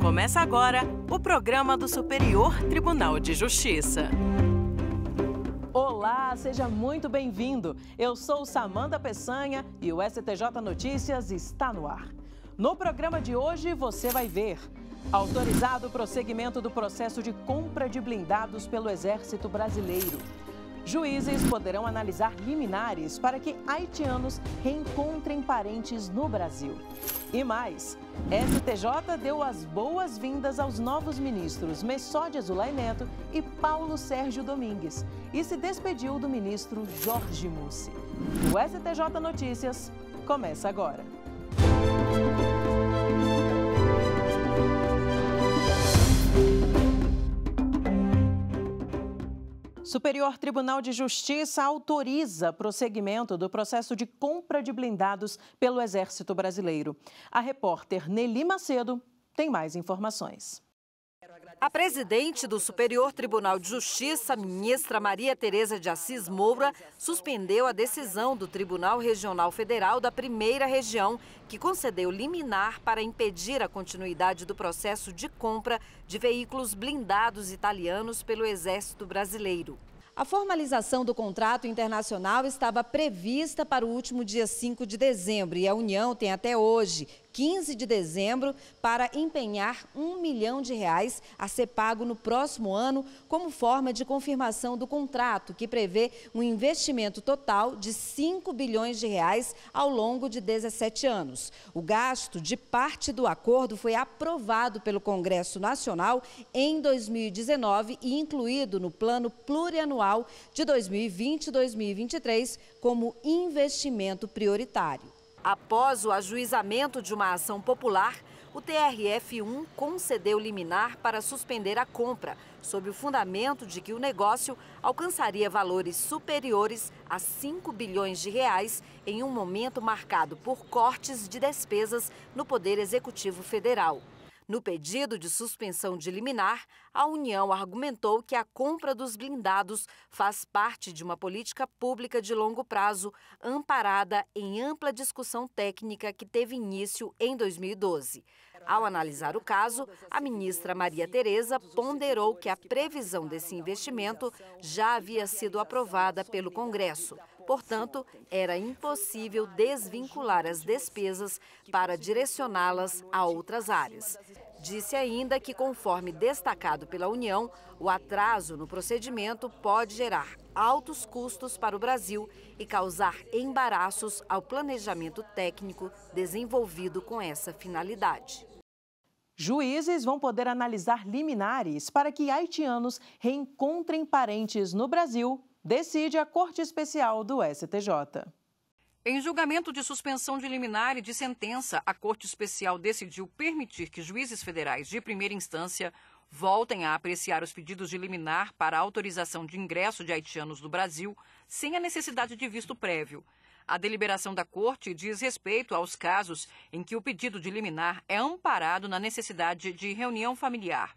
Começa agora o programa do Superior Tribunal de Justiça. Olá, seja muito bem-vindo. Eu sou Samanda Peçanha e o STJ Notícias está no ar. No programa de hoje você vai ver autorizado o prosseguimento do processo de compra de blindados pelo Exército Brasileiro. Juízes poderão analisar liminares para que haitianos reencontrem parentes no Brasil. E mais, STJ deu as boas-vindas aos novos ministros Messódia Azulay Neto e Paulo Sérgio Domingues e se despediu do ministro Jorge Mussi. O STJ Notícias começa agora. Superior Tribunal de Justiça autoriza prosseguimento do processo de compra de blindados pelo Exército Brasileiro. A repórter Nelly Macedo tem mais informações. A presidente do Superior Tribunal de Justiça, ministra Maria Tereza de Assis Moura, suspendeu a decisão do Tribunal Regional Federal da Primeira Região, que concedeu liminar para impedir a continuidade do processo de compra de veículos blindados italianos pelo Exército Brasileiro. A formalização do contrato internacional estava prevista para o último dia 5 de dezembro e a União tem até hoje 15 de dezembro para empenhar um milhão de reais a ser pago no próximo ano como forma de confirmação do contrato, que prevê um investimento total de 5 bilhões de reais ao longo de 17 anos. O gasto de parte do acordo foi aprovado pelo Congresso Nacional em 2019 e incluído no Plano Plurianual de 2020-2023 como investimento prioritário. Após o ajuizamento de uma ação popular, o TRF1 concedeu liminar para suspender a compra, sob o fundamento de que o negócio alcançaria valores superiores a 5 bilhões de reais em um momento marcado por cortes de despesas no Poder Executivo Federal. No pedido de suspensão de liminar, a União argumentou que a compra dos blindados faz parte de uma política pública de longo prazo, amparada em ampla discussão técnica que teve início em 2012. Ao analisar o caso, a ministra Maria Tereza ponderou que a previsão desse investimento já havia sido aprovada pelo Congresso. Portanto, era impossível desvincular as despesas para direcioná-las a outras áreas. Disse ainda que, conforme destacado pela União, o atraso no procedimento pode gerar altos custos para o Brasil e causar embaraços ao planejamento técnico desenvolvido com essa finalidade. Juízes vão poder analisar liminares para que haitianos reencontrem parentes no Brasil decide a Corte Especial do STJ. Em julgamento de suspensão de liminar e de sentença, a Corte Especial decidiu permitir que juízes federais de primeira instância voltem a apreciar os pedidos de liminar para autorização de ingresso de haitianos no Brasil sem a necessidade de visto prévio. A deliberação da Corte diz respeito aos casos em que o pedido de liminar é amparado na necessidade de reunião familiar.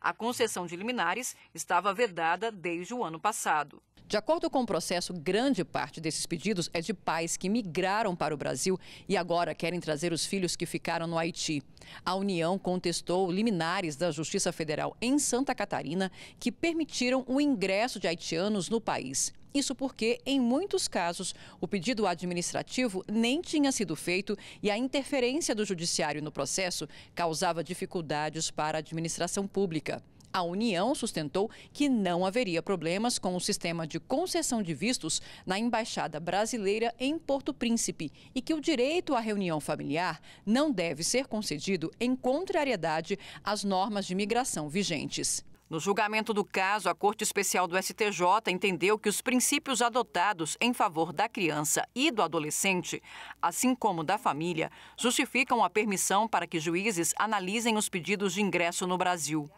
A concessão de liminares estava vedada desde o ano passado. De acordo com o processo, grande parte desses pedidos é de pais que migraram para o Brasil e agora querem trazer os filhos que ficaram no Haiti. A União contestou liminares da Justiça Federal em Santa Catarina que permitiram o ingresso de haitianos no país. Isso porque, em muitos casos, o pedido administrativo nem tinha sido feito e a interferência do judiciário no processo causava dificuldades para a administração pública a União sustentou que não haveria problemas com o sistema de concessão de vistos na Embaixada Brasileira em Porto Príncipe e que o direito à reunião familiar não deve ser concedido em contrariedade às normas de migração vigentes. No julgamento do caso, a Corte Especial do STJ entendeu que os princípios adotados em favor da criança e do adolescente, assim como da família, justificam a permissão para que juízes analisem os pedidos de ingresso no Brasil.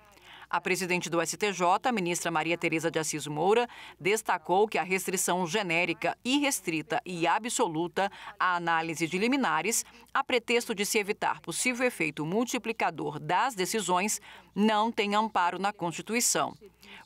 A presidente do STJ, ministra Maria Tereza de Assis Moura, destacou que a restrição genérica, irrestrita e absoluta à análise de liminares, a pretexto de se evitar possível efeito multiplicador das decisões, não tem amparo na Constituição.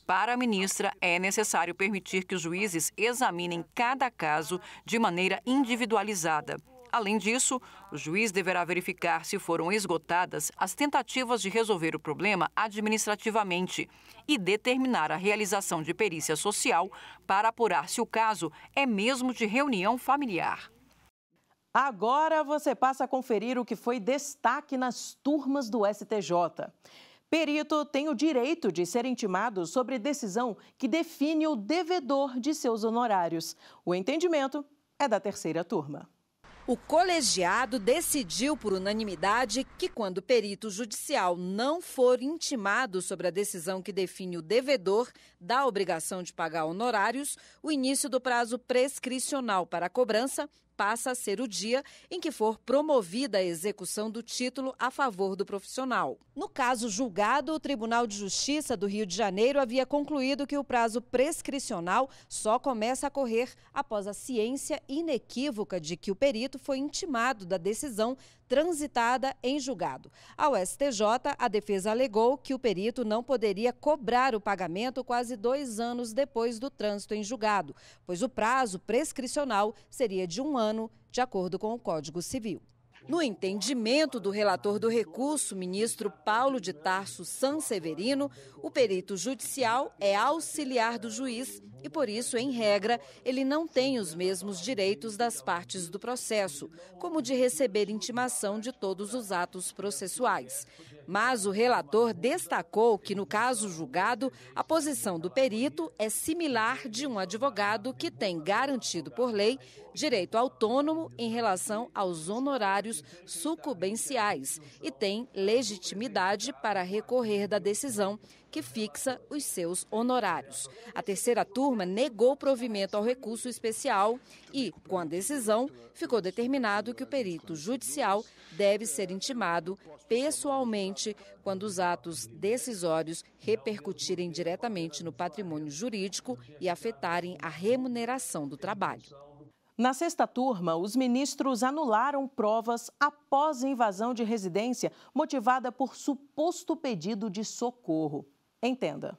Para a ministra, é necessário permitir que os juízes examinem cada caso de maneira individualizada. Além disso, o juiz deverá verificar se foram esgotadas as tentativas de resolver o problema administrativamente e determinar a realização de perícia social para apurar se o caso é mesmo de reunião familiar. Agora você passa a conferir o que foi destaque nas turmas do STJ. Perito tem o direito de ser intimado sobre decisão que define o devedor de seus honorários. O entendimento é da terceira turma. O colegiado decidiu por unanimidade que, quando o perito judicial não for intimado sobre a decisão que define o devedor da obrigação de pagar honorários, o início do prazo prescricional para a cobrança passa a ser o dia em que for promovida a execução do título a favor do profissional. No caso julgado, o Tribunal de Justiça do Rio de Janeiro havia concluído que o prazo prescricional só começa a correr após a ciência inequívoca de que o perito foi intimado da decisão transitada em julgado. Ao STJ, a defesa alegou que o perito não poderia cobrar o pagamento quase dois anos depois do trânsito em julgado, pois o prazo prescricional seria de um ano, de acordo com o Código Civil. No entendimento do relator do recurso, ministro Paulo de Tarso Sanseverino, o perito judicial é auxiliar do juiz e, por isso, em regra, ele não tem os mesmos direitos das partes do processo, como de receber intimação de todos os atos processuais mas o relator destacou que, no caso julgado, a posição do perito é similar de um advogado que tem garantido por lei direito autônomo em relação aos honorários sucumbenciais e tem legitimidade para recorrer da decisão que fixa os seus honorários. A terceira turma negou provimento ao recurso especial e, com a decisão, ficou determinado que o perito judicial deve ser intimado pessoalmente quando os atos decisórios repercutirem diretamente no patrimônio jurídico e afetarem a remuneração do trabalho. Na sexta turma, os ministros anularam provas após invasão de residência motivada por suposto pedido de socorro. Entenda.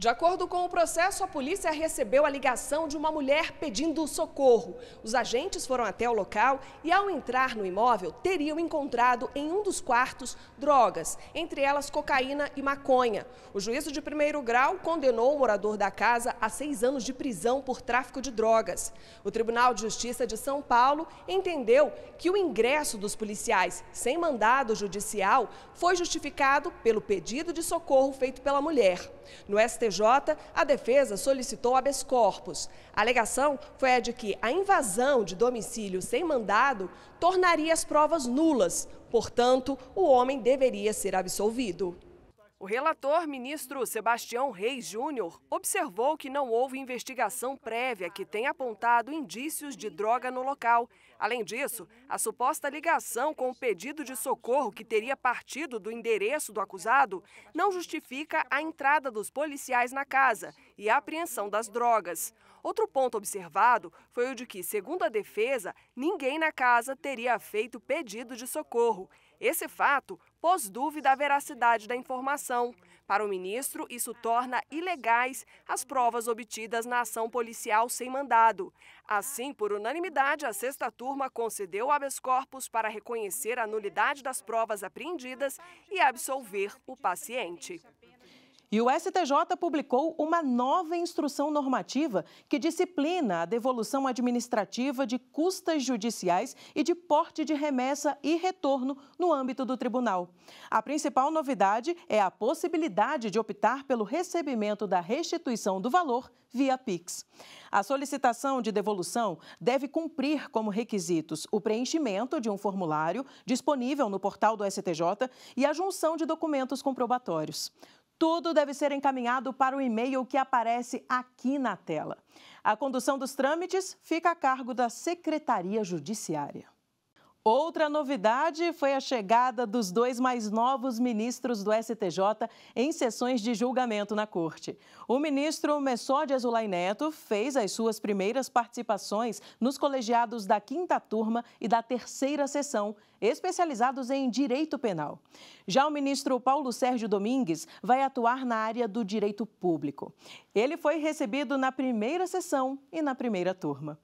De acordo com o processo, a polícia recebeu a ligação de uma mulher pedindo socorro. Os agentes foram até o local e, ao entrar no imóvel, teriam encontrado em um dos quartos drogas, entre elas cocaína e maconha. O juízo de primeiro grau condenou o morador da casa a seis anos de prisão por tráfico de drogas. O Tribunal de Justiça de São Paulo entendeu que o ingresso dos policiais sem mandado judicial foi justificado pelo pedido de socorro feito pela mulher. No STJ, STJ, a defesa solicitou habeas corpus. A alegação foi a de que a invasão de domicílio sem mandado tornaria as provas nulas, portanto, o homem deveria ser absolvido. O relator, ministro Sebastião Reis Júnior, observou que não houve investigação prévia que tenha apontado indícios de droga no local. Além disso, a suposta ligação com o pedido de socorro que teria partido do endereço do acusado não justifica a entrada dos policiais na casa e a apreensão das drogas. Outro ponto observado foi o de que, segundo a defesa, ninguém na casa teria feito pedido de socorro. Esse fato pôs dúvida à veracidade da informação. Para o ministro, isso torna ilegais as provas obtidas na ação policial sem mandado. Assim, por unanimidade, a sexta turma concedeu habeas corpus para reconhecer a nulidade das provas apreendidas e absolver o paciente. E o STJ publicou uma nova instrução normativa que disciplina a devolução administrativa de custas judiciais e de porte de remessa e retorno no âmbito do tribunal. A principal novidade é a possibilidade de optar pelo recebimento da restituição do valor via Pix. A solicitação de devolução deve cumprir como requisitos o preenchimento de um formulário disponível no portal do STJ e a junção de documentos comprobatórios. Tudo deve ser encaminhado para o e-mail que aparece aqui na tela. A condução dos trâmites fica a cargo da Secretaria Judiciária. Outra novidade foi a chegada dos dois mais novos ministros do STJ em sessões de julgamento na Corte. O ministro Messode Azulay Neto fez as suas primeiras participações nos colegiados da quinta turma e da terceira sessão, especializados em direito penal. Já o ministro Paulo Sérgio Domingues vai atuar na área do direito público. Ele foi recebido na primeira sessão e na primeira turma.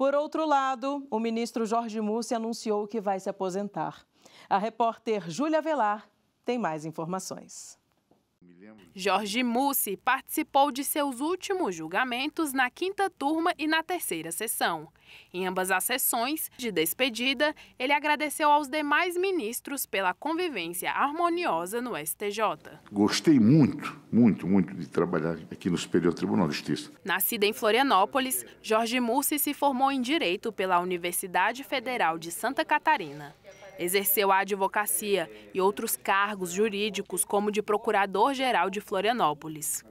Por outro lado, o ministro Jorge Mussi anunciou que vai se aposentar. A repórter Júlia Velar tem mais informações. Jorge Mussi participou de seus últimos julgamentos na quinta turma e na terceira sessão. Em ambas as sessões, de despedida, ele agradeceu aos demais ministros pela convivência harmoniosa no STJ. Gostei muito, muito, muito de trabalhar aqui no Superior Tribunal de Justiça. Nascido em Florianópolis, Jorge Mussi se formou em Direito pela Universidade Federal de Santa Catarina. Exerceu a advocacia e outros cargos jurídicos, como de procurador-geral de Florianópolis.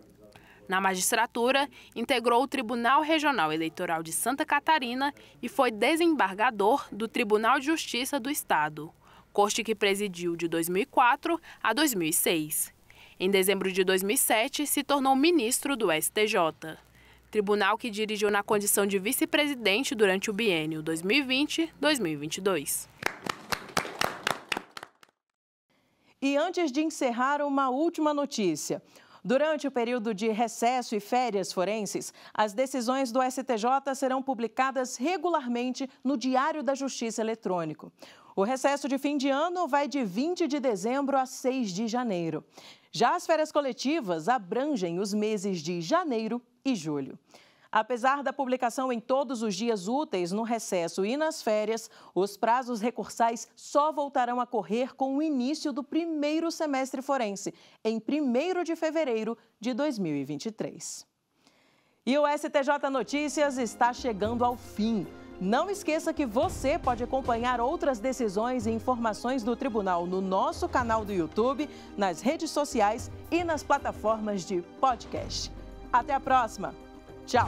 Na magistratura, integrou o Tribunal Regional Eleitoral de Santa Catarina e foi desembargador do Tribunal de Justiça do Estado, corte que presidiu de 2004 a 2006. Em dezembro de 2007, se tornou ministro do STJ, tribunal que dirigiu na condição de vice-presidente durante o biênio 2020-2022. E antes de encerrar, uma última notícia. Durante o período de recesso e férias forenses, as decisões do STJ serão publicadas regularmente no Diário da Justiça Eletrônico. O recesso de fim de ano vai de 20 de dezembro a 6 de janeiro. Já as férias coletivas abrangem os meses de janeiro e julho. Apesar da publicação em todos os dias úteis, no recesso e nas férias, os prazos recursais só voltarão a correr com o início do primeiro semestre forense, em 1 de fevereiro de 2023. E o STJ Notícias está chegando ao fim. Não esqueça que você pode acompanhar outras decisões e informações do tribunal no nosso canal do YouTube, nas redes sociais e nas plataformas de podcast. Até a próxima! 叫。